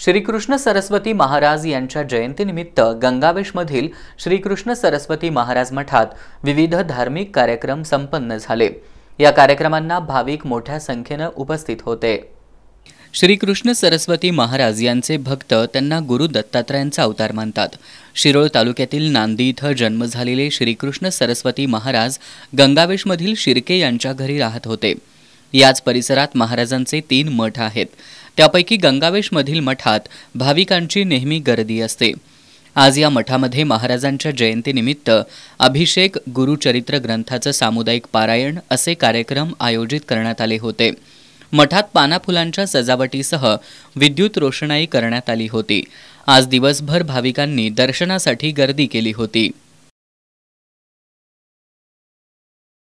श्रीकृष्ण सरस्वती महाराज यांच्या जयंतीनिमित्त गंगावेशमधील श्रीकृष्ण सरस्वती महाराज मठात विविध धार्मिक कार्यक्रम संपन्न झाले या कार्यक्रमांना भाविक मोठ्या संख्येनं उपस्थित होते श्रीकृष्ण सरस्वती महाराज यांचे भक्त त्यांना गुरु दत्तात्रयांचा अवतार मानतात शिरोळ तालुक्यातील नांदी इथं जन्म झालेले श्रीकृष्ण सरस्वती महाराज गंगावेशमधील शिर्के यांच्या घरी राहत होते याच परिसरात महाराजांचे तीन मठ आहेत त्यापैकी गंगावेशमधील मठात भाविकांची नेहमी गर्दी असते आज या मठामध्ये महाराजांच्या जयंतीनिमित्त अभिषेक गुरुचरित्र ग्रंथाचं सामुदायिक पारायण असे कार्यक्रम आयोजित करण्यात आले होते मठात पानाफुलांच्या सजावटीसह विद्युत रोषणाई करण्यात आली होती आज दिवसभर भाविकांनी दर्शनासाठी गर्दी केली होती